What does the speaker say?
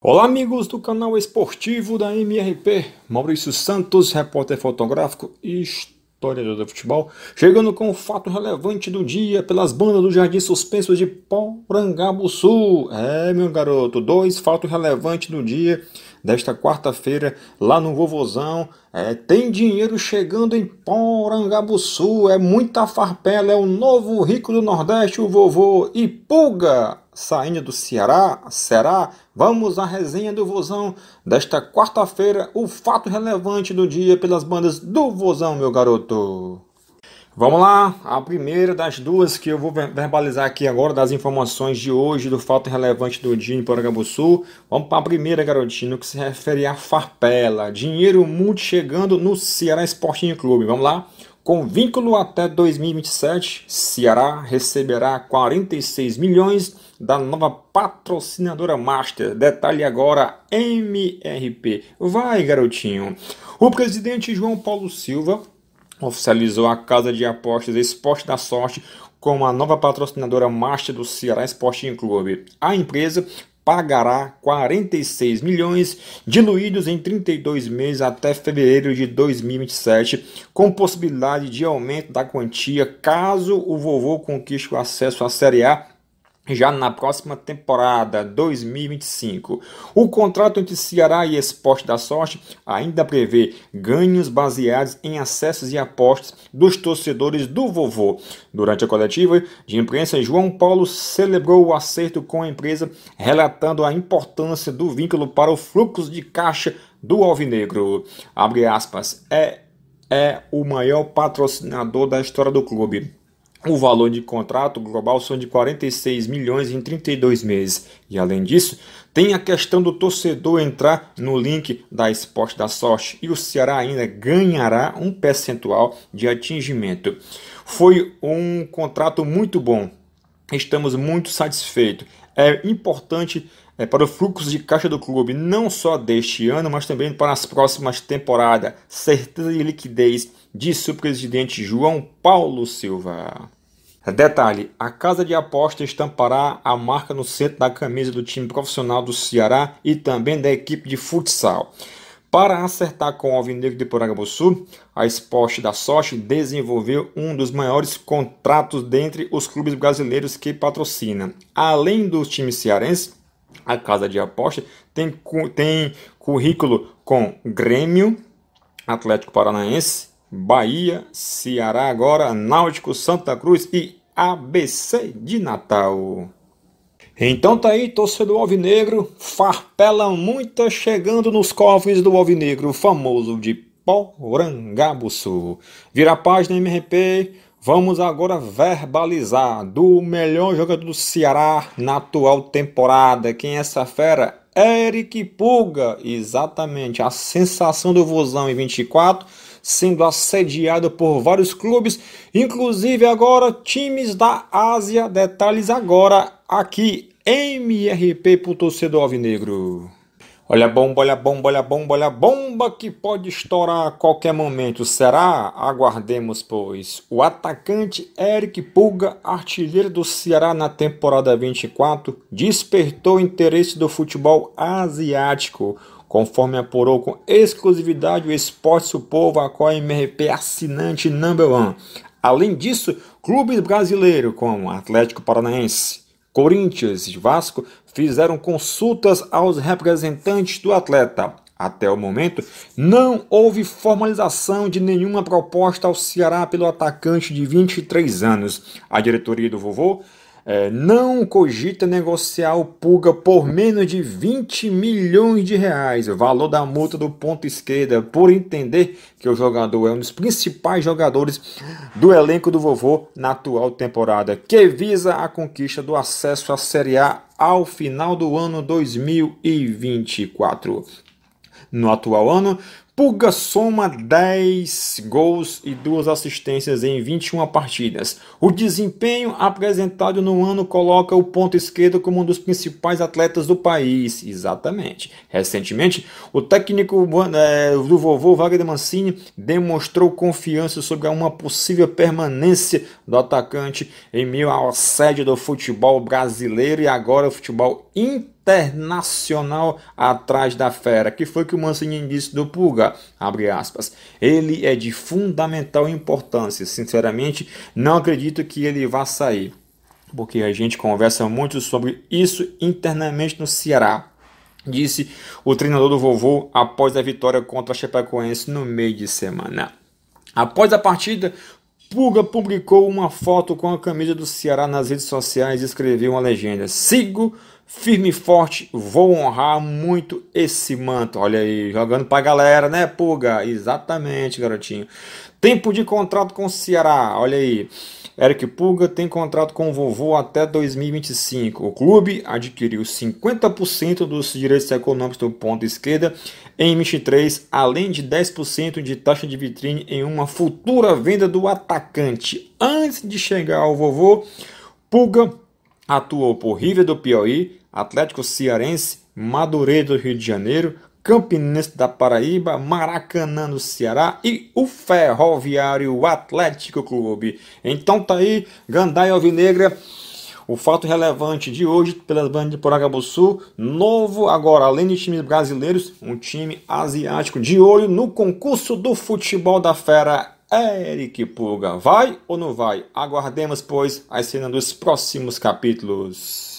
Olá amigos do canal esportivo da MRP, Maurício Santos, repórter fotográfico e historiador do futebol, chegando com o fato relevante do dia pelas bandas do Jardim Suspenso de Sul. É, meu garoto, dois fatos relevantes do dia desta quarta-feira lá no Vovozão. É, tem dinheiro chegando em Sul, é muita farpela, é o novo rico do Nordeste, o vovô e pulga saindo do Ceará, será? Vamos à resenha do Vozão desta quarta-feira, o fato relevante do dia pelas bandas do Vozão, meu garoto. Vamos lá, a primeira das duas que eu vou verbalizar aqui agora, das informações de hoje, do fato relevante do dia em Sul. Vamos para a primeira, garotinho, que se refere à farpela. Dinheiro multi chegando no Ceará Sporting Clube. Vamos lá? Com vínculo até 2027, Ceará receberá 46 milhões da nova patrocinadora master. Detalhe agora MRP. Vai, garotinho. O presidente João Paulo Silva oficializou a casa de apostas Esporte da Sorte como a nova patrocinadora master do Ceará Sporting Clube. A empresa pagará 46 milhões, diluídos em 32 meses até fevereiro de 2027, com possibilidade de aumento da quantia caso o vovô conquiste o acesso à Série A já na próxima temporada 2025. O contrato entre Ceará e Esporte da Sorte ainda prevê ganhos baseados em acessos e apostas dos torcedores do vovô. Durante a coletiva de imprensa, João Paulo celebrou o acerto com a empresa, relatando a importância do vínculo para o fluxo de caixa do Alvinegro. Abre aspas, é, é o maior patrocinador da história do clube o valor de contrato global são de 46 milhões em 32 meses. E além disso, tem a questão do torcedor entrar no link da Esporte da Sorte e o Ceará ainda ganhará um percentual de atingimento. Foi um contrato muito bom. Estamos muito satisfeitos. É importante é, para o fluxo de caixa do clube, não só deste ano, mas também para as próximas temporadas. Certeza de liquidez, disse o presidente João Paulo Silva. Detalhe: a casa de aposta estampará a marca no centro da camisa do time profissional do Ceará e também da equipe de futsal. Para acertar com o Alvinegro de Porangabuçu, a Esporte da Sorte desenvolveu um dos maiores contratos dentre os clubes brasileiros que patrocina. Além do time cearense, a casa de aposta tem, tem currículo com Grêmio, Atlético Paranaense, Bahia, Ceará agora, Náutico, Santa Cruz e ABC de Natal. Então tá aí, torcedor alvinegro, farpela muita chegando nos cofres do alvinegro, famoso de Porangabuçu. Vira a página MRP, Vamos agora verbalizar do melhor jogador do Ceará na atual temporada. Quem é essa fera? Eric Puga, exatamente, a sensação do Vozão em 24, sendo assediado por vários clubes, inclusive agora times da Ásia. Detalhes agora aqui, MRP para o torcedor alvinegro. Olha a bomba, olha a bomba, olha a bomba, olha a bomba que pode estourar a qualquer momento. Será? Aguardemos, pois. O atacante Eric Pulga, artilheiro do Ceará na temporada 24, despertou interesse do futebol asiático. Conforme apurou com exclusividade o Esporte o Povo, a qual é MRP assinante number one. Além disso, clubes brasileiros como Atlético Paranaense, Corinthians e Vasco fizeram consultas aos representantes do atleta. Até o momento, não houve formalização de nenhuma proposta ao Ceará pelo atacante de 23 anos. A diretoria do vovô é, não cogita negociar o Puga por menos de 20 milhões de reais, valor da multa do ponto esquerda, é por entender que o jogador é um dos principais jogadores do elenco do vovô na atual temporada, que visa a conquista do acesso à Série A ao final do ano 2024. No atual ano, Pulga soma 10 gols e duas assistências em 21 partidas. O desempenho apresentado no ano coloca o ponto esquerdo como um dos principais atletas do país. Exatamente. Recentemente, o técnico é, do vovô Wagner Mancini demonstrou confiança sobre uma possível permanência do atacante em meio ao assédio do futebol brasileiro e agora o futebol internacional internacional atrás da fera, que foi que o Mancini disse do Pulga, abre aspas. Ele é de fundamental importância, sinceramente, não acredito que ele vá sair, porque a gente conversa muito sobre isso internamente no Ceará disse o treinador do vovô após a vitória contra a Chapecoense no meio de semana. Após a partida, Puga publicou uma foto com a camisa do Ceará nas redes sociais e escreveu uma legenda: Sigo firme e forte, vou honrar muito esse manto. Olha aí, jogando pra galera, né, Puga? Exatamente, garotinho. Tempo de contrato com o Ceará, olha aí. Eric Puga tem contrato com o vovô até 2025. O clube adquiriu 50% dos direitos econômicos do ponto esquerda em 23, além de 10% de taxa de vitrine em uma futura venda do atacante. Antes de chegar ao vovô, Puga atuou por River do Piauí, Atlético Cearense, Madureira do Rio de Janeiro, Campinense da Paraíba, Maracanã no Ceará e o Ferroviário Atlético Clube. Então tá aí, Gandai Alvinegra. O fato relevante de hoje pelas bandas de Porangabuçu, novo agora, além de times brasileiros, um time asiático de olho no concurso do futebol da fera Eric Puga. Vai ou não vai? Aguardemos, pois, a cena dos próximos capítulos.